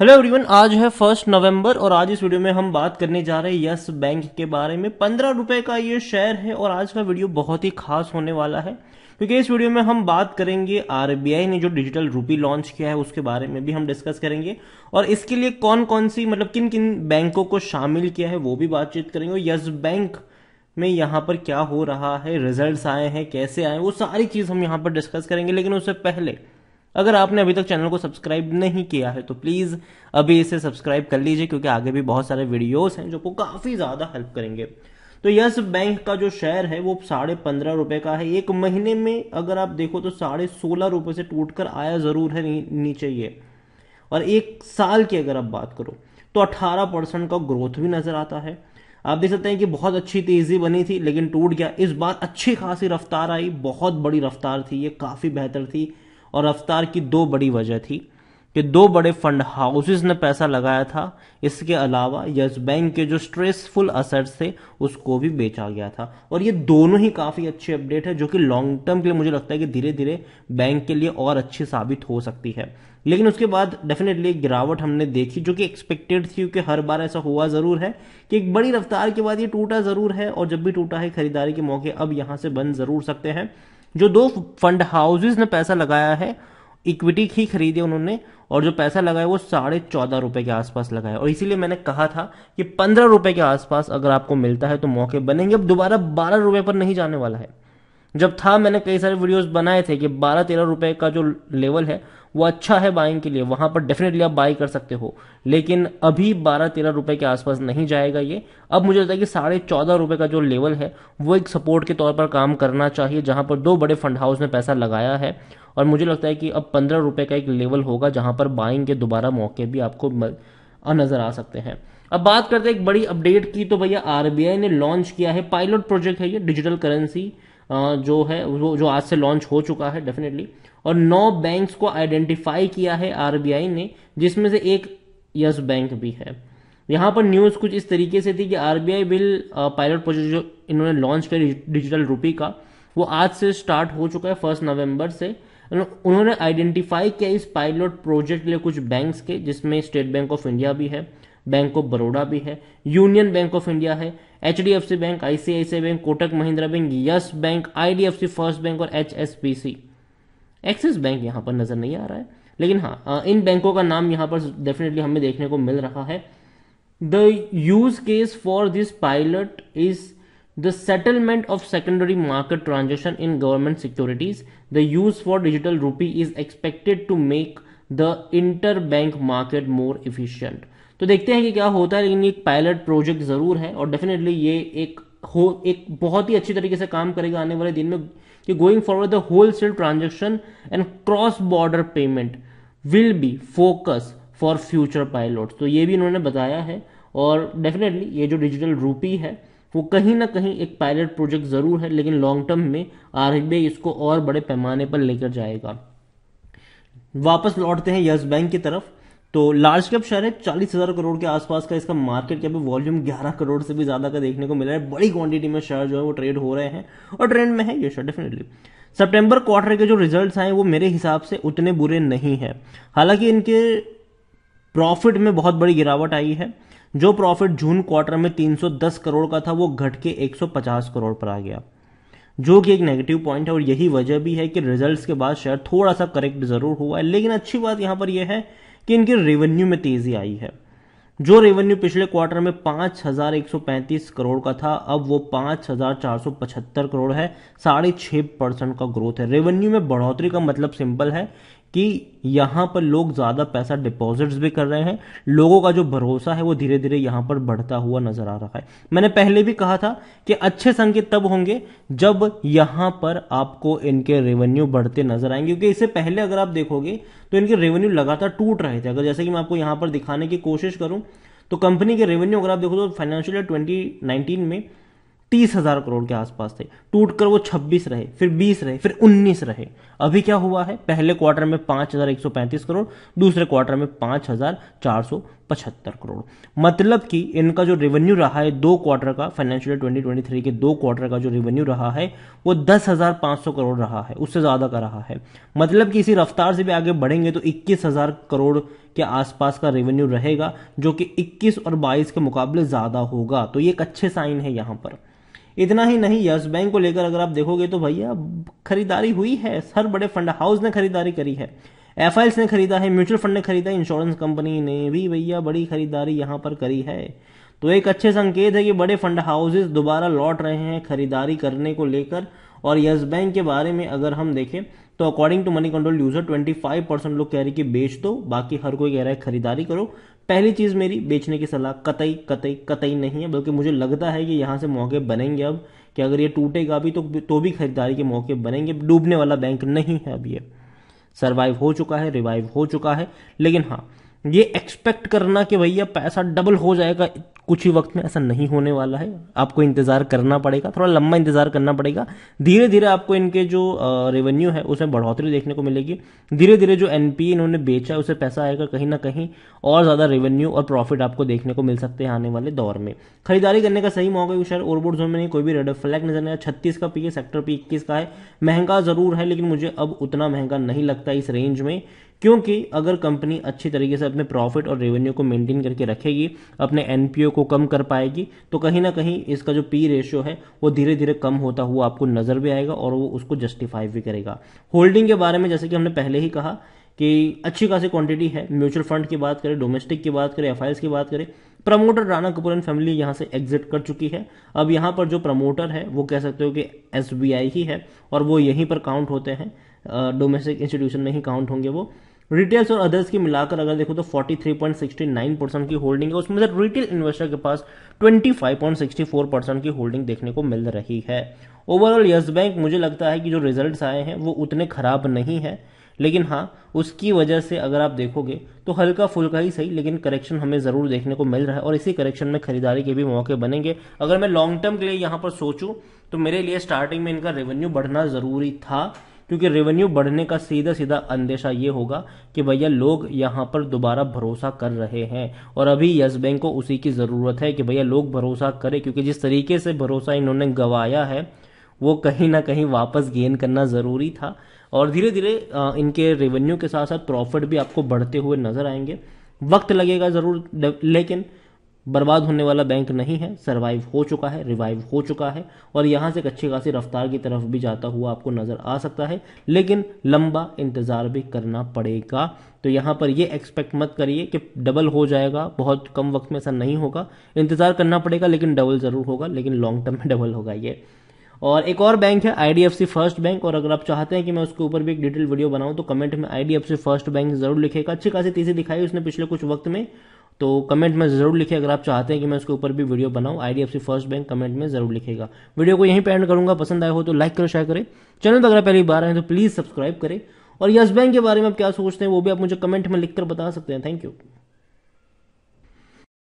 hello everyone आज है first November और आज इस वीडियो में हम बात करने जा रहे हैं यस बैंक के बारे में पंद्रह रुपए का ये शेयर है और आज का वीडियो बहुत ही खास होने वाला है क्योंकि इस वीडियो में हम बात करेंगे आरबीआई ने जो डिजिटल रूपी लॉन्च किया है उसके बारे में भी हम डिस्कस करेंगे और इसके लिए कौन कौन सी मतलब किन किन बैंकों को शामिल किया है वो भी बातचीत करेंगे और यस बैंक में यहाँ पर क्या हो रहा है रिजल्ट आए हैं कैसे आए वो सारी चीज़ हम यहाँ पर डिस्कस करेंगे लेकिन उससे पहले अगर आपने अभी तक चैनल को सब्सक्राइब नहीं किया है तो प्लीज़ अभी इसे सब्सक्राइब कर लीजिए क्योंकि आगे भी बहुत सारे वीडियोस हैं जो आपको काफ़ी ज़्यादा हेल्प करेंगे तो यस बैंक का जो शेयर है वो साढ़े पंद्रह रुपये का है एक महीने में अगर आप देखो तो साढ़े सोलह रुपये से टूट कर आया ज़रूर है नी, नीचे ये और एक साल की अगर आप बात करो तो अठारह परसेंट का ग्रोथ भी नज़र आता है आप देख सकते हैं कि बहुत अच्छी तेज़ी बनी थी लेकिन टूट गया इस बार अच्छी खासी रफ्तार आई बहुत बड़ी रफ्तार थी ये काफ़ी बेहतर थी और रफ्तार की दो बड़ी वजह थी कि दो बड़े फंड हाउसेस ने पैसा लगाया था इसके अलावा यस बैंक के जो स्ट्रेसफुल असर थे उसको भी बेचा गया था और ये दोनों ही काफ़ी अच्छी अपडेट है जो कि लॉन्ग टर्म के लिए मुझे लगता है कि धीरे धीरे बैंक के लिए और अच्छी साबित हो सकती है लेकिन उसके बाद डेफिनेटली गिरावट हमने देखी जो कि एक्सपेक्टेड थी क्योंकि हर बार ऐसा हुआ ज़रूर है कि एक बड़ी रफ्तार के बाद ये टूटा ज़रूर है और जब भी टूटा है खरीदारी के मौके अब यहाँ से बन ज़रूर सकते हैं जो दो फंड हाउसेज ने पैसा लगाया है इक्विटी ही खरीदी उन्होंने और जो पैसा लगाया वो साढ़े चौदह रुपए के आसपास लगाया और इसीलिए मैंने कहा था कि पंद्रह रुपए के आसपास अगर आपको मिलता है तो मौके बनेंगे अब दोबारा बारह रुपए पर नहीं जाने वाला है जब था मैंने कई सारे वीडियोस बनाए थे कि बारह तेरह रुपए का जो लेवल है वो अच्छा है बाइंग के लिए वहां पर डेफिनेटली आप बाई कर सकते हो लेकिन अभी बारह तेरह रुपए के आसपास नहीं जाएगा ये अब मुझे लगता है कि साढ़े चौदह रुपए का जो लेवल है वो एक सपोर्ट के तौर पर काम करना चाहिए जहां पर दो बड़े फंड हाउस ने पैसा लगाया है और मुझे लगता है कि अब पंद्रह रुपए का एक लेवल होगा जहां पर बाइंग के दोबारा मौके भी आपको नजर आ सकते हैं अब बात करते हैं एक बड़ी अपडेट की तो भैया आरबीआई ने लॉन्च किया है पायलट प्रोजेक्ट है ये डिजिटल करेंसी जो है वो जो आज से लॉन्च हो चुका है डेफिनेटली और नौ बैंक्स को आइडेंटिफाई किया है आरबीआई ने जिसमें से एक यस बैंक भी है यहाँ पर न्यूज़ कुछ इस तरीके से थी कि आरबीआई बिल पायलट प्रोजेक्ट जो इन्होंने लॉन्च किया डिजिटल रूपी का वो आज से स्टार्ट हो चुका है फर्स्ट नवंबर से उन्होंने आइडेंटिफाई किया इस पायलट प्रोजेक्ट के लिए कुछ बैंक्स के जिसमें स्टेट बैंक ऑफ इंडिया भी है बैंक ऑफ बड़ोडा भी है यूनियन बैंक ऑफ इंडिया है H D F C bank ICICI bank Kotak Mahindra bank Yes bank I D F C first bank और H S B C Axis bank यहां पर नजर नहीं आ रहा है लेकिन हाँ इन बैंकों का नाम यहां पर डेफिनेटली हमें देखने को मिल रहा है the use case for this pilot is the settlement of secondary market transaction in government securities the use for digital rupee is expected to make the inter bank market more efficient तो देखते हैं कि क्या होता है लेकिन एक pilot project ज़रूर है और डेफिनेटली ये एक हो एक बहुत ही अच्छी तरीके से काम करेगा आने वाले दिन में कि going forward the wholesale transaction and cross border payment will be focus for future pilot तो ये भी इन्होंने बताया है और डेफिनेटली ये जो डिजिटल रूपी है वो कहीं ना कहीं एक पायलट प्रोजेक्ट ज़रूर है लेकिन लॉन्ग टर्म में आर इसको और बड़े पैमाने पर लेकर जाएगा वापस लौटते हैं यस बैंक की तरफ तो लार्ज कैप शेयर है चालीस हज़ार करोड़ के आसपास का इसका मार्केट कैप वॉल्यूम ग्यारह करोड़ से भी ज़्यादा का देखने को मिला है बड़ी क्वांटिटी में शेयर जो है वो ट्रेड हो रहे हैं और ट्रेंड में है ये शेयर डेफिनेटली सितंबर क्वार्टर के जो रिजल्ट्स आए वो मेरे हिसाब से उतने बुरे नहीं है हालांकि इनके प्रॉफिट में बहुत बड़ी गिरावट आई है जो प्रॉफिट जून क्वार्टर में 310 करोड़ का था वो घट के 150 करोड़ पर आ गया जो कि एक नेगेटिव पॉइंट है और यही वजह भी है कि रिजल्ट्स के बाद शेयर थोड़ा सा करेक्ट जरूर हुआ है लेकिन अच्छी बात यहां पर यह है कि इनकी रेवेन्यू में तेजी आई है जो रेवेन्यू पिछले क्वार्टर में 5,135 करोड़ का था अब वो 5,475 करोड़ है साढ़े छः परसेंट का ग्रोथ है रेवेन्यू में बढ़ोतरी का मतलब सिंपल है कि यहाँ पर लोग ज़्यादा पैसा डिपॉजिट्स भी कर रहे हैं लोगों का जो भरोसा है वो धीरे धीरे यहाँ पर बढ़ता हुआ नज़र आ रहा है मैंने पहले भी कहा था कि अच्छे संकेत तब होंगे जब यहाँ पर आपको इनके रेवेन्यू बढ़ते नज़र आएंगे क्योंकि इससे पहले अगर आप देखोगे तो इनके रेवेन्यू लगातार टूट रहे थे अगर जैसे कि मैं आपको यहाँ पर दिखाने की कोशिश करूँ तो कंपनी के रेवेन्यू अगर आप देखो तो फाइनेंशियल ईयर ट्वेंटी में तीस हजार करोड़ के आसपास थे टूटकर वो छब्बीस रहे फिर बीस रहे फिर उन्नीस रहे अभी क्या हुआ है पहले क्वार्टर में पांच हजार एक सौ पैंतीस करोड़ दूसरे क्वार्टर में पांच हजार चार सौ पचहत्तर करोड़ मतलब कि इनका जो रेवेन्यू रहा है दो क्वार्टर का फाइनेंशियल ट्वेंटी ट्वेंटी थ्री के दो क्वार्टर का जो रेवेन्यू रहा है वो दस हजार पांच सौ करोड़ रहा है उससे ज्यादा का रहा है मतलब कि इसी रफ्तार से भी आगे बढ़ेंगे तो इक्कीस हजार करोड़ के आसपास का रेवेन्यू रहेगा जो कि 21 और 22 के मुकाबले ज्यादा होगा तो ये एक अच्छे साइन है यहां पर इतना ही नहीं यस बैंक को लेकर अगर आप देखोगे तो भैया खरीदारी हुई है हर बड़े फंड हाउस ने खरीदारी करी है एफ ने खरीदा है म्यूचुअल फंड ने खरीदा है इंश्योरेंस कंपनी ने भी भैया बड़ी खरीदारी यहां पर करी है तो एक अच्छे संकेत है कि बड़े फंड हाउसेस दोबारा लौट रहे हैं खरीदारी करने को लेकर और यस बैंक के बारे में अगर हम देखें तो according to Moneycontrol user 25 percent लोग कह रहे कि बेच दो बाकी हर कोई कह रहा है खरीदारी करो पहली चीज मेरी बेचने की सलाह कतई कतई कतई नहीं है बल्कि मुझे लगता है कि यहां से मौके बनेंगे अब कि अगर ये टूटेगा भी तो तो भी खरीदारी के मौके बनेंगे डूबने वाला बैंक नहीं है अब ये सर्वाइव हो चुका है रिवाइव हो चुका है लेकिन हाँ ये एक्सपेक्ट करना कि भैया पैसा डबल हो जाएगा कुछ ही वक्त में ऐसा नहीं होने वाला है आपको इंतज़ार करना पड़ेगा थोड़ा लंबा इंतज़ार करना पड़ेगा धीरे धीरे आपको इनके जो रेवेन्यू है उसमें बढ़ोतरी देखने को मिलेगी धीरे धीरे जो एन इन्होंने बेचा है उसे पैसा आएगा कहीं ना कहीं और ज़्यादा रेवेन्यू और प्रॉफिट आपको देखने को मिल सकते हैं आने वाले दौर में खरीदारी करने का सही मौका है ओरबोर्ड जोन में नहीं कोई भी रेड फ्लैग नजर नहीं छत्तीस का पी है सेक्टर पी इक्कीस का है महंगा ज़रूर है लेकिन मुझे अब उतना महंगा नहीं लगता इस रेंज में क्योंकि अगर कंपनी अच्छी तरीके से अपने प्रॉफिट और रेवेन्यू को मेंटेन करके रखेगी अपने एनपीओ को कम कर पाएगी तो कहीं ना कहीं इसका जो पी रेशियो है वो धीरे धीरे कम होता हुआ आपको नजर भी आएगा और वो उसको जस्टिफाई भी करेगा होल्डिंग के बारे में जैसे कि हमने पहले ही कहा कि अच्छी खासी क्वांटिटी है म्यूचुअल फंड की बात करें डोमेस्टिक की बात करें एफ की बात करें promoter Rana Kapoor and family यहाँ से एग्जिट कर चुकी है अब यहाँ पर जो प्रमोटर है वो कह सकते हो कि एस ही है और वो यहीं पर काउंट होते हैं डोमेस्टिक इंस्टीट्यूशन में ही काउंट होंगे वो रिटेल्स और अदर्स की मिलाकर अगर देखो तो 43.69 परसेंट की होल्डिंग है उसमें से रिटेल इन्वेस्टर के पास 25.64 परसेंट की होल्डिंग देखने को मिल रही है ओवरऑल यस बैंक मुझे लगता है कि जो रिजल्ट्स आए हैं वो उतने खराब नहीं है लेकिन हाँ उसकी वजह से अगर आप देखोगे तो हल्का फुल्का ही सही लेकिन करेक्शन हमें ज़रूर देखने को मिल रहा है और इसी करेक्शन में खरीदारी के भी मौके बनेंगे अगर मैं लॉन्ग टर्म के लिए यहाँ पर सोचूँ तो मेरे लिए स्टार्टिंग में इनका रेवेन्यू बढ़ना ज़रूरी था क्योंकि रेवेन्यू बढ़ने का सीधा सीधा अंदेशा ये होगा कि भैया लोग यहाँ पर दोबारा भरोसा कर रहे हैं और अभी यस बैंक को उसी की ज़रूरत है कि भैया लोग भरोसा करें क्योंकि जिस तरीके से भरोसा इन्होंने गंवाया है वो कहीं ना कहीं वापस गेन करना ज़रूरी था और धीरे धीरे इनके रेवेन्यू के साथ साथ प्रॉफिट भी आपको बढ़ते हुए नज़र आएंगे वक्त लगेगा ज़रूर लेकिन बर्बाद होने वाला बैंक नहीं है सर्वाइव हो चुका है रिवाइव हो चुका है और यहाँ से एक अच्छी खासी रफ्तार की तरफ भी जाता हुआ आपको नज़र आ सकता है लेकिन लंबा इंतज़ार भी करना पड़ेगा तो यहाँ पर ये एक्सपेक्ट मत करिए कि डबल हो जाएगा बहुत कम वक्त में ऐसा नहीं होगा इंतज़ार करना पड़ेगा लेकिन डबल ज़रूर होगा लेकिन लॉन्ग टर्म में डबल होगा ये और एक और बैंक है आईडीएफसी फर्स्ट बैंक और अगर आप चाहते हैं कि मैं उसके ऊपर भी एक डिटेल वीडियो बनाऊं तो कमेंट में आईडीएफसी फर्स्ट बैंक जरूर लिखेगा अच्छी खासी तेजी दिखाई उसने पिछले कुछ वक्त में तो कमेंट में ज़रूर लिखे अगर आप चाहते हैं कि मैं उसके ऊपर भी वीडियो बनाऊं आईडीएफसी फर्स्ट बैंक कमेंट में ज़रूर लिखेगा वीडियो को यहीं पे एंड करूंगा पसंद आए हो तो लाइक करो शेयर करें चैनल पर अगर पहली बार आए तो प्लीज़ सब्सक्राइब करें और यस बैंक के बारे में आप क्या सोचते हैं वो भी आप मुझे कमेंट में लिखकर बता सकते हैं थैंक यू